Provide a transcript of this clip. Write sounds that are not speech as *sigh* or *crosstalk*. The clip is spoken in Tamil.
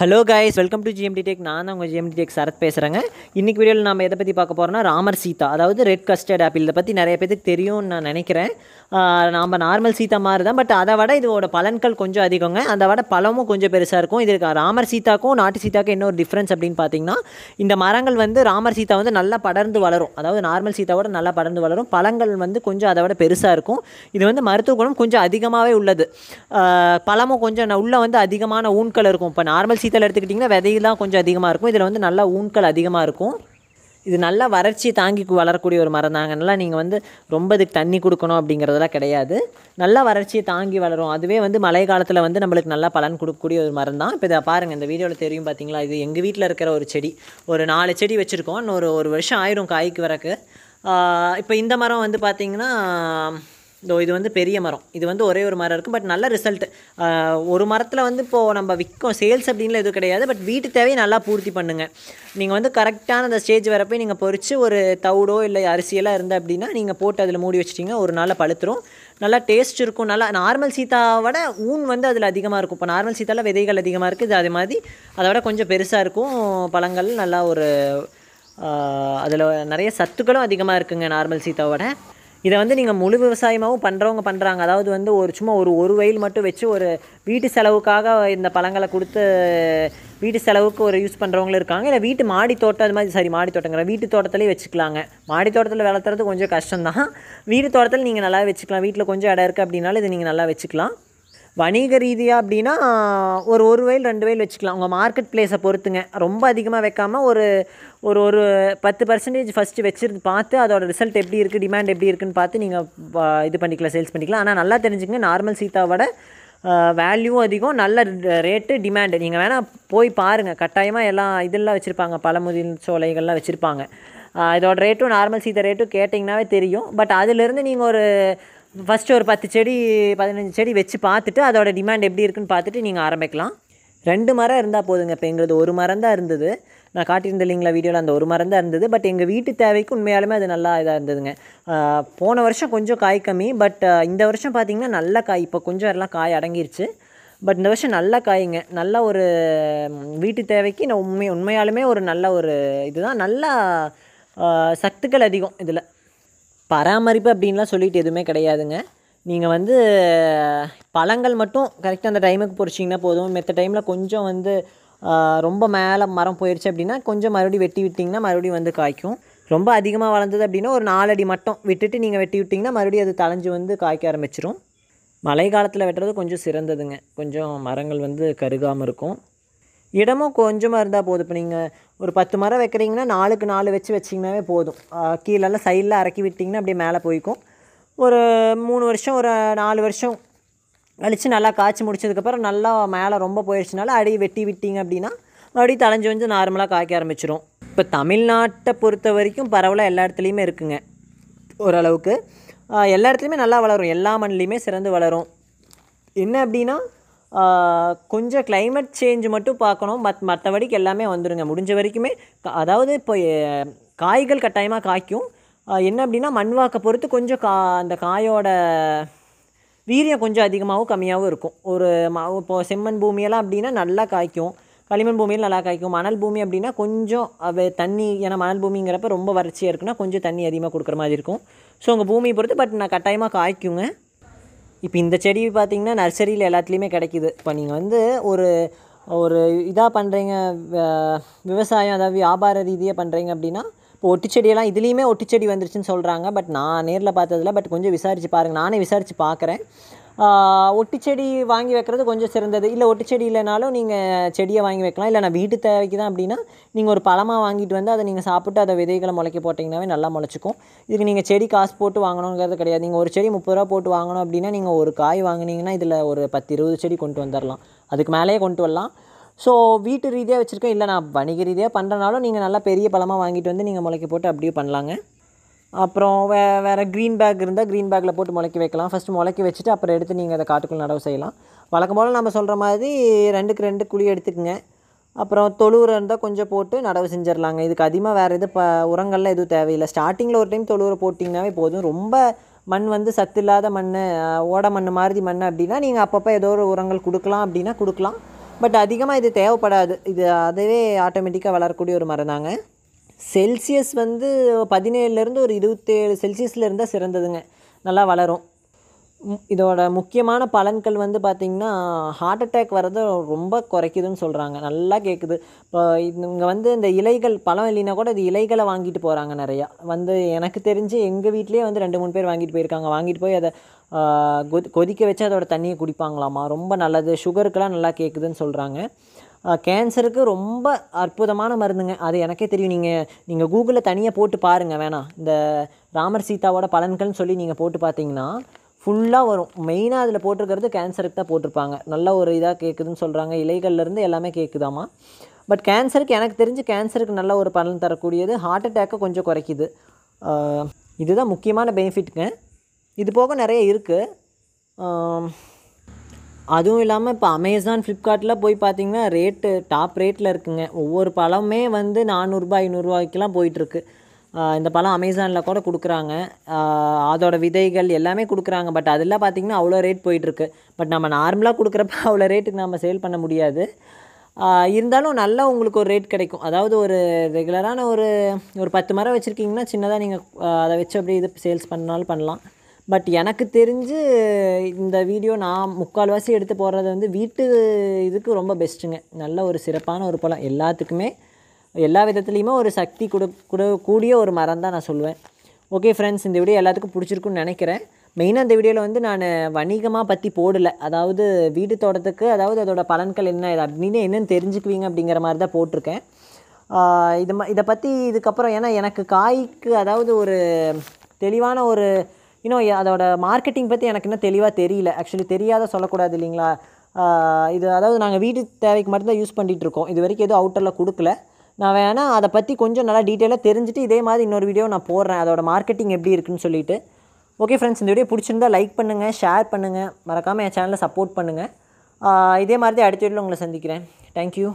hello guys welcome to GMT tech நான் உங்கள் ஜிஎம்டி டெக் சரத் பேசுகிறேங்க இன்றைக்கி வீடியோவில் நம்ம எதை பற்றி பார்க்க போகிறோம்னா ராமர் சீதா அதாவது ரெட் கஸ்டர்ட் ஆப்பிள் இதை பற்றி நிறைய பேருக்கு தெரியும்னு நான் நினைக்கிறேன் நம்ம நார்மல் சீதா மாதிரி தான் பட் அதை விட இதோட பலன்கள் கொஞ்சம் அதிகங்க அதை விட பழமும் கொஞ்சம் பெருசாக இருக்கும் இது ராமர் சீதாக்கும் நாட்டு சீதாக்கும் என்ன ஒரு டிஃப்ரென்ஸ் அப்படின்னு பார்த்தீங்கன்னா இந்த மரங்கள் வந்து ராமர் சீதா வந்து நல்லா படர்ந்து வளரும் அதாவது நார்மல் சீதாவோட நல்லா படர்ந்து வளரும் பழங்கள் வந்து கொஞ்சம் அதை விட பெருசாக இருக்கும் இது வந்து மருத்துவ குணம் கொஞ்சம் அதிகமாகவே உள்ளது பழமும் கொஞ்சம் உள்ளே வந்து அதிகமான ஊன்கள் இருக்கும் இப்போ நார்மல் அரிசி எடுத்துக்கிட்டிங்கன்னா விதையெல்லாம் கொஞ்சம் அதிகமாக இருக்கும் இதில் வந்து நல்லா ஊன்கள் அதிகமாக இருக்கும் இது நல்லா வறட்சி தாங்கி வளரக்கூடிய ஒரு மரம் தாங்கன்னா நீங்கள் வந்து ரொம்ப இதுக்கு தண்ணி கொடுக்கணும் அப்படிங்கிறதெல்லாம் கிடையாது நல்லா வறட்சியை தாங்கி வளரும் அதுவே வந்து மழை காலத்தில் வந்து நம்மளுக்கு நல்லா பலன் கொடுக்கக்கூடிய ஒரு மரம் தான் இப்போ இதை பாருங்கள் இந்த வீடியோவில் தெரியும் பார்த்தீங்களா இது எங்கள் வீட்டில் இருக்கிற ஒரு செடி ஒரு நாலு செடி வச்சுருக்கோம் இன்னொரு ஒரு வருஷம் ஆயிரும் காய்க்கு வரக்கு இப்போ இந்த மரம் வந்து பார்த்திங்கன்னா இதோ இது வந்து பெரிய மரம் இது வந்து ஒரே ஒரு மரம் இருக்கும் பட் நல்ல ரிசல்ட் ஒரு மரத்தில் வந்து இப்போது நம்ம விற்கும் சேல்ஸ் அப்படின்லாம் எதுவும் கிடையாது பட் வீட்டு தேவையை நல்லா பூர்த்தி பண்ணுங்கள் நீங்கள் வந்து கரெக்டான அந்த ஸ்டேஜ் வரப்போ நீங்கள் பொறிச்சு ஒரு தவிடோ இல்லை அரிசியெல்லாம் இருந்தால் அப்படின்னா நீங்கள் போட்டு அதில் மூடி வச்சிட்டிங்க ஒரு நாளில் பழுத்துரும் நல்லா டேஸ்ட் இருக்கும் நல்லா நார்மல் சீத்தாவோட ஊன் வந்து அதில் அதிகமாக இருக்கும் இப்போ நார்மல் சீத்தாவில் விதைகள் அதிகமாக இருக்குது அது மாதிரி அதை விட கொஞ்சம் பெருசாக இருக்கும் பழங்கள் நல்லா ஒரு அதில் நிறைய சத்துக்களும் அதிகமாக இருக்குங்க நார்மல் சீத்தாவோட இதை வந்து நீங்கள் முழு விவசாயமாகவும் பண்ணுறவங்க பண்ணுறாங்க அதாவது வந்து ஒரு சும்மா ஒரு ஒரு வயல் மட்டும் வச்சு ஒரு வீட்டு செலவுக்காக இந்த பழங்களை கொடுத்து வீட்டு செலவுக்கு ஒரு யூஸ் பண்ணுறவங்களும் இருக்காங்க இல்லை வீட்டு மாடி தோட்டம் அது மாதிரி சாரி மாடி தோட்டங்கிற வீட்டு தோட்டத்துலேயே வச்சுக்கலாங்க மாடி தோட்டத்தில் வளர்த்துறது கொஞ்சம் கஷ்டம் தான் தோட்டத்தில் நீங்கள் நல்லா வச்சுக்கலாம் வீட்டில் கொஞ்சம் இடம் இருக்குது அப்படின்னாலும் இதை நீங்கள் நல்லா வச்சுக்கலாம் வணிக ரீதியாக அப்படின்னா ஒரு ஒரு வயல் ரெண்டு வயல் வச்சுக்கலாம் உங்கள் மார்க்கெட் பிளேஸை பொறுத்துங்க ரொம்ப அதிகமாக வைக்காமல் ஒரு ஒரு ஒரு பத்து பர்சன்டேஜ் ஃபஸ்ட்டு வச்சுருந்து பார்த்து அதோட ரிசல்ட் எப்படி இருக்குது டிமாண்ட் எப்படி இருக்குன்னு பார்த்து நீங்கள் இது பண்ணிக்கலாம் சேல்ஸ் பண்ணிக்கலாம் ஆனால் நல்லா தெரிஞ்சுக்கங்க நார்மல் சீத்தாவோட வேல்யூவும் அதிகம் நல்ல ரேட்டு டிமாண்டு நீங்கள் வேணால் போய் பாருங்கள் கட்டாயமாக எல்லாம் இதெல்லாம் வச்சுருப்பாங்க பழமுதிர் சோலைகள்லாம் வச்சுருப்பாங்க இதோட ரேட்டும் நார்மல் சீத்த ரேட்டும் கேட்டிங்கனாவே தெரியும் பட் அதிலிருந்து நீங்கள் ஒரு ஃபஸ்ட்டு ஒரு பத்து செடி பதினஞ்சு செடி வச்சு பார்த்துட்டு அதோட டிமாண்ட் எப்படி இருக்குன்னு பார்த்துட்டு நீங்கள் ஆரம்பிக்கலாம் ரெண்டு மரம் இருந்தால் போதுங்க இப்போ எங்களது ஒரு மரம் தான் இருந்தது நான் காட்டியிருந்த இல்லைங்களா வீடியோவில் அந்த ஒரு மரம் தான் இருந்தது பட் எங்கள் வீட்டு தேவைக்கு உண்மையாலுமே அது நல்லா இதாக இருந்ததுங்க போன வருஷம் கொஞ்சம் காய் கம்மி பட் இந்த வருஷம் பார்த்திங்கன்னா நல்ல காய் இப்போ கொஞ்சம் எல்லாம் காய் அடங்கிருச்சு பட் இந்த வருஷம் நல்ல காய்ங்க நல்ல ஒரு வீட்டு தேவைக்கு நான் உண்மை உண்மையாலுமே ஒரு நல்ல ஒரு இதுதான் நல்லா சத்துக்கள் அதிகம் இதில் பராமரிப்பு அப்படின்லாம் சொல்லிட்டு எதுவுமே கிடையாதுங்க நீங்கள் வந்து பழங்கள் மட்டும் கரெக்டாக அந்த டைமுக்கு பொறிச்சிங்கன்னா போதும் மற்ற டைமில் கொஞ்சம் வந்து ரொம்ப மேலே மரம் போயிடுச்சு அப்படின்னா கொஞ்சம் மறுபடியும் வெட்டி விட்டிங்கன்னா மறுபடியும் வந்து காய்க்கும் ரொம்ப அதிகமாக வளர்ந்தது அப்படின்னா ஒரு நாலடி மட்டும் விட்டுட்டு நீங்கள் வெட்டி விட்டிங்கன்னா மறுபடியும் அது தளைஞ்சு வந்து காய்க்க ஆரம்பிச்சிரும் மழை காலத்தில் வெட்டுறது கொஞ்சம் சிறந்ததுங்க கொஞ்சம் மரங்கள் வந்து கருகாமல் இருக்கும் இடமும் கொஞ்சமாக இருந்தால் போதும் இப்போ நீங்கள் ஒரு பத்து மரம் வைக்கிறீங்கன்னா நாலுக்கு நாலு வச்சு வச்சிங்கனாவே போதும் கீழெல்லாம் சைடில் இறக்கி விட்டிங்கன்னா அப்படியே மேலே போய்க்கும் ஒரு மூணு வருஷம் ஒரு நாலு வருஷம் கழித்து நல்லா காய்ச்சி முடிச்சதுக்கப்புறம் நல்லா மேலே ரொம்ப போயிடுச்சுனால அடி வெட்டி விட்டிங்க அப்படின்னா மறுபடியும் தலைஞ்சு வந்து நார்மலாக காய்க்க ஆரம்பிச்சிடும் இப்போ தமிழ்நாட்டை பொறுத்த வரைக்கும் பரவலாக எல்லா இடத்துலையுமே இருக்குங்க ஓரளவுக்கு எல்லா இடத்துலையுமே நல்லா வளரும் எல்லா மண்ணிலையுமே சிறந்து வளரும் என்ன அப்படின்னா கொஞ்சம் கிளைமேட் சேஞ்ச் மட்டும் பார்க்கணும் மத் மற்றபடிக்கு எல்லாமே வந்துடுங்க முடிஞ்ச வரைக்குமே அதாவது இப்போ காய்கள் கட்டாயமாக காய்க்கும் என்ன அப்படின்னா மண்வாக்கை பொறுத்து கொஞ்சம் கா அந்த காயோட வீரியம் கொஞ்சம் அதிகமாகவும் கம்மியாகவும் இருக்கும் ஒரு மா இப்போ செம்மண் பூமியெல்லாம் அப்படின்னா நல்லா காய்க்கும் களிமண் பூமியில் நல்லா காய்க்கும் மணல் பூமி அப்படின்னா கொஞ்சம் அது தண்ணி ஏன்னா மணல் பூமிங்கிறப்ப ரொம்ப வறட்சியாக இருக்குன்னா கொஞ்சம் தண்ணி அதிகமாக கொடுக்குற மாதிரி இருக்கும் ஸோ உங்கள் பூமியை பொறுத்து பட் நான் கட்டாயமாக காய்க்குங்க இப்போ இந்த செடி பார்த்திங்கன்னா நர்சரியில் எல்லாத்துலேயுமே கிடைக்கிது இப்போ நீங்கள் வந்து ஒரு ஒரு இதாக பண்ணுறீங்க விவசாயம் அதாவது வியாபார ரீதியாக பண்ணுறீங்க அப்படின்னா இப்போ ஒட்டிச்செடியெல்லாம் இதுலேயுமே ஒட்டிச்செடி வந்துருச்சுன்னு சொல்கிறாங்க பட் நான் நேரில் பார்த்ததில்ல பட் கொஞ்சம் விசாரித்து பாருங்கள் நானே விசாரித்து பார்க்குறேன் செடி வாங்கி வைக்கிறது கொஞ்சம் சிறந்தது இல்லை செடி இல்லைனாலும் நீங்கள் செடியை வாங்கி வைக்கலாம் இல்லை நான் வீட்டு தேவைக்கு தான் அப்படின்னா நீங்கள் ஒரு பழமாக வாங்கிட்டு வந்து அதை நீங்கள் சாப்பிட்டு அதை விதைகளை முளைக்க போட்டிங்கனாவே நல்லா முளைச்சிக்கும் இதுக்கு நீங்கள் செடி காசு போட்டு வாங்கணுங்கிறது கிடையாது நீங்கள் ஒரு செடி முப்பது ரூபா போட்டு வாங்கணும் அப்படின்னா நீங்கள் ஒரு காய் வாங்கினீங்கன்னா இதில் ஒரு பத்து இருபது செடி கொண்டு வந்துடலாம் அதுக்கு மேலேயே கொண்டு வரலாம் ஸோ வீட்டு ரீதியாக வச்சுருக்கேன் இல்லை நான் வணிக ரீதியாக பண்ணுறனாலும் நீங்கள் நல்லா பெரிய பழமாக வாங்கிட்டு வந்து நீங்கள் முளைக்க போட்டு அப்படியே பண்ணலாங்க அப்புறம் வே வேறு க்ரீன் பேக் இருந்தால் க்ரீன் பேக்கில் போட்டு முளைக்க வைக்கலாம் ஃபஸ்ட்டு முளைக்க வச்சுட்டு அப்புறம் எடுத்து நீங்கள் அதை காட்டுக்குள்ளே நடவு செய்யலாம் வழக்கம் போல் நம்ம சொல்கிற மாதிரி ரெண்டுக்கு ரெண்டு குழி எடுத்துக்கோங்க அப்புறம் தொழுவுற இருந்தால் கொஞ்சம் போட்டு நடவு செஞ்சிடலாங்க இதுக்கு அதிகமாக வேறு எதுவும் ப உரங்கள்லாம் எதுவும் தேவையில்லை ஸ்டார்டிங்கில் ஒரு டைம் தொழுவுரை போட்டிங்கனாவே போதும் ரொம்ப மண் வந்து சத்து இல்லாத மண் ஓட மண் மாதிரி மண் அப்படின்னா நீங்கள் அப்பப்போ ஏதோ ஒரு உரங்கள் கொடுக்கலாம் அப்படின்னா கொடுக்கலாம் பட் அதிகமாக இது தேவைப்படாது இது அதுவே ஆட்டோமேட்டிக்காக வளரக்கூடிய ஒரு மரம் தாங்க செல்சியஸ் வந்து பதினேழுலேருந்து ஒரு இருபத்தேழு செல்சியஸில் இருந்தால் சிறந்ததுங்க நல்லா வளரும் இதோட முக்கியமான பலன்கள் வந்து பார்த்திங்கன்னா ஹார்ட் அட்டாக் வர்றது ரொம்ப குறைக்குதுன்னு சொல்கிறாங்க நல்லா கேட்குது இப்போ இங்கே வந்து இந்த இலைகள் பழம் இல்லைன்னா கூட இது இலைகளை வாங்கிட்டு போகிறாங்க நிறையா வந்து எனக்கு தெரிஞ்சு எங்கள் வீட்லேயே வந்து ரெண்டு மூணு பேர் வாங்கிட்டு போயிருக்காங்க வாங்கிட்டு போய் அதை கொதிக்க வச்சு அதோட தண்ணியை குடிப்பாங்களாமா ரொம்ப நல்லது சுகருக்கெல்லாம் நல்லா கேட்குதுன்னு சொல்கிறாங்க கேன்சருக்கு ரொம்ப அற்புதமான மருந்துங்க அது எனக்கே தெரியும் நீங்கள் நீங்கள் கூகுளில் தனியாக போட்டு பாருங்கள் வேணாம் இந்த ராமர் சீதாவோட பலன்கள்னு சொல்லி நீங்கள் போட்டு பார்த்தீங்கன்னா ஃபுல்லாக வரும் மெயினாக அதில் போட்டிருக்கிறது கேன்சருக்கு தான் போட்டிருப்பாங்க நல்ல ஒரு இதாக கேட்குதுன்னு சொல்கிறாங்க இலைகள்லேருந்து எல்லாமே கேட்குதாமா பட் கேன்சருக்கு எனக்கு தெரிஞ்சு கேன்சருக்கு நல்ல ஒரு பலன் தரக்கூடியது ஹார்ட் அட்டேக்கை கொஞ்சம் குறைக்குது இதுதான் முக்கியமான பெனிஃபிட்டுங்க இது போக நிறைய இருக்குது அதுவும் இல்லாமல் இப்போ அமேசான் ஃப்ளிப்கார்ட்டில் போய் பார்த்தீங்கன்னா ரேட்டு டாப் ரேட்டில் இருக்குங்க ஒவ்வொரு பழமே வந்து நானூறுரூபா ஐநூறுரூவாய்க்கெலாம் போயிட்டுருக்கு இந்த பழம் அமேசானில் கூட கொடுக்குறாங்க அதோடய விதைகள் எல்லாமே கொடுக்குறாங்க பட் அதெல்லாம் பார்த்திங்கன்னா அவ்வளோ ரேட் போயிட்டுருக்கு பட் நம்ம நார்மலாக கொடுக்குறப்ப *laughs* அவ்வளோ ரேட்டுக்கு நம்ம சேல் பண்ண முடியாது இருந்தாலும் நல்லா உங்களுக்கு ஒரு ரேட் கிடைக்கும் அதாவது ஒரு ரெகுலரான ஒரு ஒரு பத்து மரம் வச்சுருக்கீங்கன்னா சின்னதாக நீங்கள் அதை வச்சு அப்படியே இது சேல்ஸ் பண்ணாலும் பண்ணலாம் பட் எனக்கு தெரிஞ்சு இந்த வீடியோ நான் முக்கால்வாசி எடுத்து போடுறது வந்து வீட்டு இதுக்கு ரொம்ப பெஸ்ட்டுங்க நல்ல ஒரு சிறப்பான ஒரு பழம் எல்லாத்துக்குமே எல்லா விதத்துலேயுமே ஒரு சக்தி கொடு கொடு கூடிய ஒரு மரம் தான் நான் சொல்லுவேன் ஓகே ஃப்ரெண்ட்ஸ் இந்த வீடியோ எல்லாத்துக்கும் பிடிச்சிருக்குன்னு நினைக்கிறேன் மெயினாக இந்த வீடியோவில் வந்து நான் வணிகமாக பற்றி போடலை அதாவது வீடு தோட்டத்துக்கு அதாவது அதோட பலன்கள் என்ன இது அப்படின்னு என்னென்னு தெரிஞ்சுக்குவீங்க அப்படிங்கிற மாதிரி தான் போட்டிருக்கேன் இது இதை பற்றி இதுக்கப்புறம் ஏன்னா எனக்கு காய்க்கு அதாவது ஒரு தெளிவான ஒரு இன்னும் அதோட மார்க்கெட்டிங் பற்றி எனக்கு இன்னும் தெளிவாக தெரியல ஆக்சுவலி தெரியாத சொல்லக்கூடாது இல்லைங்களா இது அதாவது நாங்கள் வீட்டு தேவைக்கு மட்டும்தான் யூஸ் பண்ணிகிட்டு இருக்கோம் இது வரைக்கும் எதுவும் அவுட்டரில் கொடுக்கல நான் வேணால் அதை பற்றி கொஞ்சம் நல்லா டீட்டெயிலாக தெரிஞ்சுட்டு இதே மாதிரி இன்னொரு வீடியோ நான் போடுறேன் அதோட மார்க்கெட்டிங் எப்படி இருக்குன்னு சொல்லிட்டு ஓகே ஃப்ரெண்ட்ஸ் இந்த வீடியோ பிடிச்சிருந்தால் லைக் பண்ணுங்கள் ஷேர் பண்ணுங்கள் மறக்காமல் என் சேனலை சப்போர்ட் பண்ணுங்கள் இதே மாதிரி தான் அடுத்த வீடியோவில் உங்களை சந்திக்கிறேன் தேங்க்யூ